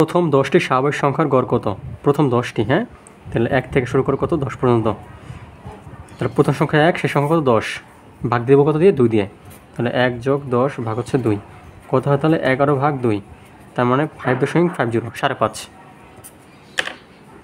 প্রথম দশটি স্বাভাবিক সংখ্যার গড় কত প্রথম দশটি হ্যাঁ তাহলে এক থেকে শুরু করে কত দশ পর্যন্ত তাহলে প্রথম সংখ্যা এক সেই সংখ্যা কত দশ ভাগ দেবো কত দিয়ে দুই দিয়ে তাহলে এক যোগ দশ ভাগ হচ্ছে দুই কত হয় তাহলে এগারো ভাগ দুই তার মানে ফাইভ দশমিক ফাইভ জিরো সাড়ে পাঁচ